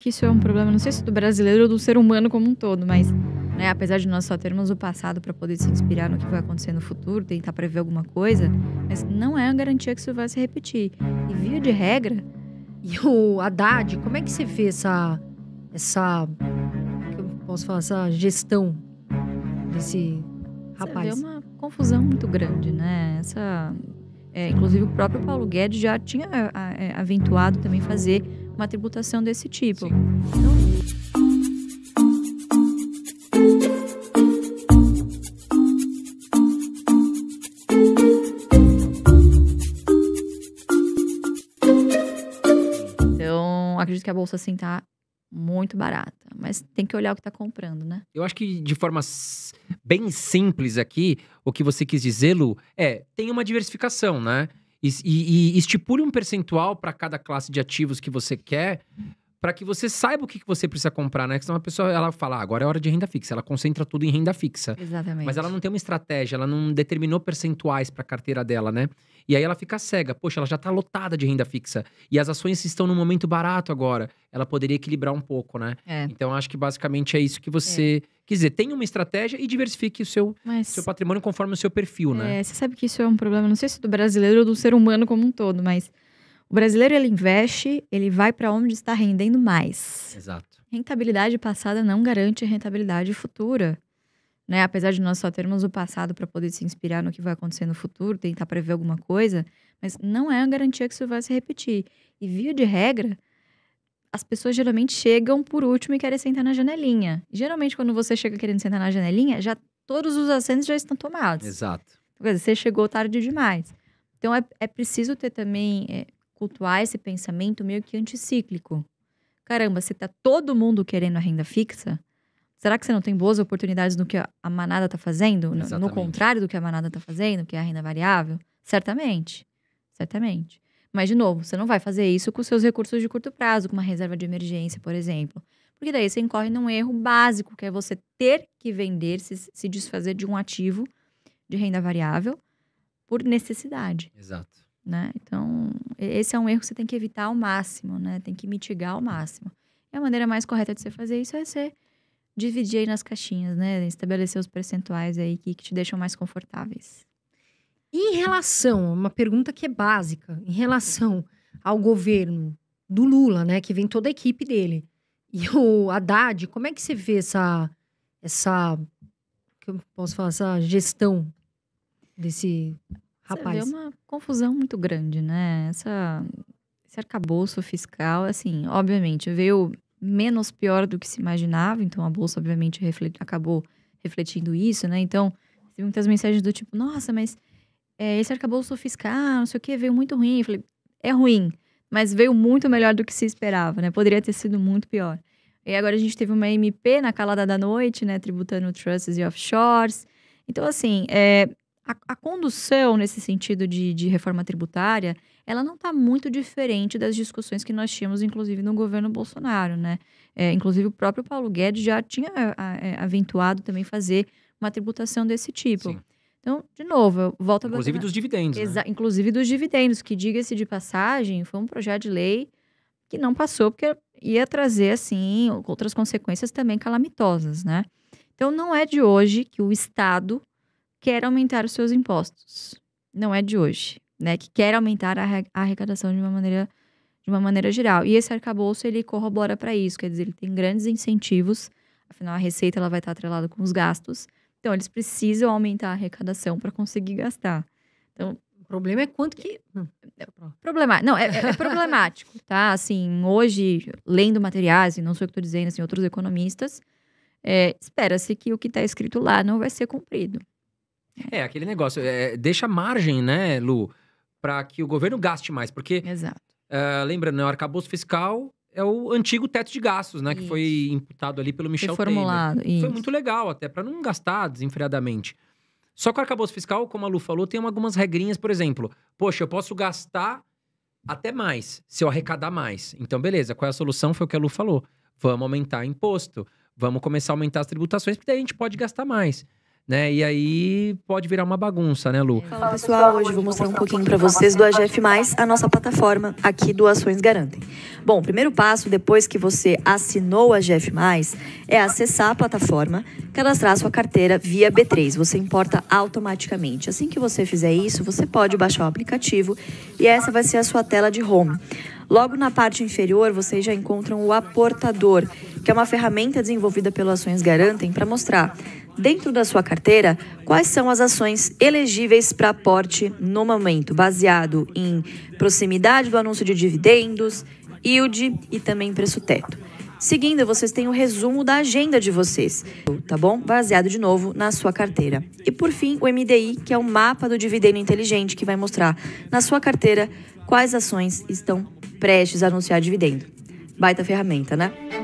que isso é um problema, não sei se do brasileiro ou do ser humano como um todo, mas né, apesar de nós só termos o passado para poder se inspirar no que vai acontecer no futuro, tentar prever alguma coisa, mas não é a garantia que isso vai se repetir. E via de regra. E o Haddad, como é que você vê essa. essa. posso falar, essa gestão desse rapaz? Você vê uma confusão muito grande, né? Essa. É, inclusive o próprio Paulo Guedes já tinha aventurado é, é, aventuado também fazer uma tributação desse tipo. Então, acredito que a bolsa assim tá muito barata, mas tem que olhar o que está comprando, né? Eu acho que de forma bem simples aqui, o que você quis dizer, Lu, é tem uma diversificação, né? e, e, estipule um percentual para cada classe de ativos que você quer, para que você saiba o que, que você precisa comprar, né? Que senão uma pessoa ela fala, ah, agora é hora de renda fixa, ela concentra tudo em renda fixa. Exatamente. Mas ela não tem uma estratégia, ela não determinou percentuais para a carteira dela, né? E aí ela fica cega. Poxa, ela já está lotada de renda fixa e as ações estão num momento barato agora. Ela poderia equilibrar um pouco, né? É. Então acho que basicamente é isso que você é. Quer dizer, tenha uma estratégia e diversifique o seu, mas, seu patrimônio conforme o seu perfil, né? É, você sabe que isso é um problema, não sei se do brasileiro ou do ser humano como um todo, mas o brasileiro ele investe, ele vai para onde está rendendo mais. Exato. Rentabilidade passada não garante rentabilidade futura. Né? Apesar de nós só termos o passado para poder se inspirar no que vai acontecer no futuro, tentar prever alguma coisa, mas não é uma garantia que isso vai se repetir. E via de regra, as pessoas geralmente chegam por último e querem sentar na janelinha. Geralmente quando você chega querendo sentar na janelinha, já todos os assentos já estão tomados. Exato. Você chegou tarde demais. Então é, é preciso ter também é, cultuar esse pensamento meio que anticíclico. Caramba, você tá todo mundo querendo a renda fixa, será que você não tem boas oportunidades no que a manada tá fazendo? No, no contrário do que a manada tá fazendo, que é a renda variável? Certamente. Certamente. Mas, de novo, você não vai fazer isso com seus recursos de curto prazo, com uma reserva de emergência, por exemplo. Porque daí você incorre num erro básico, que é você ter que vender, se, se desfazer de um ativo de renda variável por necessidade. Exato. Né? Então, esse é um erro que você tem que evitar ao máximo, né? Tem que mitigar ao máximo. E a maneira mais correta de você fazer isso é você dividir aí nas caixinhas, né? Estabelecer os percentuais aí que, que te deixam mais confortáveis. E em relação, uma pergunta que é básica, em relação ao governo do Lula, né? Que vem toda a equipe dele. E o Haddad, como é que você vê essa... essa que eu posso falar? Essa gestão desse Rapaz. Você vê uma confusão muito grande, né? Essa, esse arcabouço fiscal, assim, obviamente, veio menos pior do que se imaginava, então a bolsa, obviamente, reflet, acabou refletindo isso, né? Então, tem muitas mensagens do tipo: nossa, mas é, esse arcabouço fiscal, não sei o que, veio muito ruim. Eu falei: é ruim, mas veio muito melhor do que se esperava, né? Poderia ter sido muito pior. E agora a gente teve uma MP na calada da noite, né? Tributando trusts e offshores. Então, assim, é, a, a condução nesse sentido de, de reforma tributária, ela não está muito diferente das discussões que nós tínhamos, inclusive, no governo Bolsonaro, né? É, inclusive, o próprio Paulo Guedes já tinha é, a, a, é, aventuado também fazer uma tributação desse tipo. Sim. Então, de novo, volta a Inclusive dos dividendos. Exa... Né? Inclusive dos dividendos, que diga-se de passagem, foi um projeto de lei que não passou, porque ia trazer, assim, outras consequências também calamitosas, né? Então, não é de hoje que o Estado quer aumentar os seus impostos. Não é de hoje, né? Que quer aumentar a arrecadação de uma maneira de uma maneira geral. E esse arcabouço ele corrobora para isso, quer dizer, ele tem grandes incentivos, afinal a receita ela vai estar atrelada com os gastos. Então eles precisam aumentar a arrecadação para conseguir gastar. Então, o problema é quanto que problema, não, é, é, é problemático, tá? Assim, hoje lendo materiais e não sou eu que estou dizendo, assim, outros economistas, é, espera-se que o que está escrito lá não vai ser cumprido. É, aquele negócio. É, deixa margem, né, Lu, para que o governo gaste mais. Porque, Exato. Uh, ah, lembrando, né, o arcabouço fiscal é o antigo teto de gastos, né? Isso. Que foi imputado ali pelo Michel Formulado. Temer. Isso. Foi muito legal até, para não gastar desenfreadamente. Só que o arcabouço fiscal, como a Lu falou, tem algumas regrinhas, por exemplo. Poxa, eu posso gastar até mais, se eu arrecadar mais. Então, beleza, qual é a solução? Foi o que a Lu falou. Vamos aumentar imposto, vamos começar a aumentar as tributações, porque daí a gente pode gastar mais né? E aí pode virar uma bagunça, né, Lu? É. Fala pessoal, hoje vou mostrar um pouquinho para vocês do AGF Mais, a nossa plataforma aqui do Ações Garantem. Bom, o primeiro passo depois que você assinou a AGF Mais é acessar a plataforma, cadastrar sua carteira via B3. Você importa automaticamente. Assim que você fizer isso, você pode baixar o aplicativo e essa vai ser a sua tela de home. Logo na parte inferior, vocês já encontram o aportador, que é uma ferramenta desenvolvida pelo Ações Garantem para mostrar, dentro da sua carteira, quais são as ações elegíveis para aporte no momento, baseado em proximidade do anúncio de dividendos, yield e também preço teto. Seguindo, vocês têm o um resumo da agenda de vocês, tá bom? Baseado de novo na sua carteira. E por fim, o MDI, que é o mapa do dividendo inteligente, que vai mostrar na sua carteira quais ações estão prestes a anunciar dividendo. Baita ferramenta, né?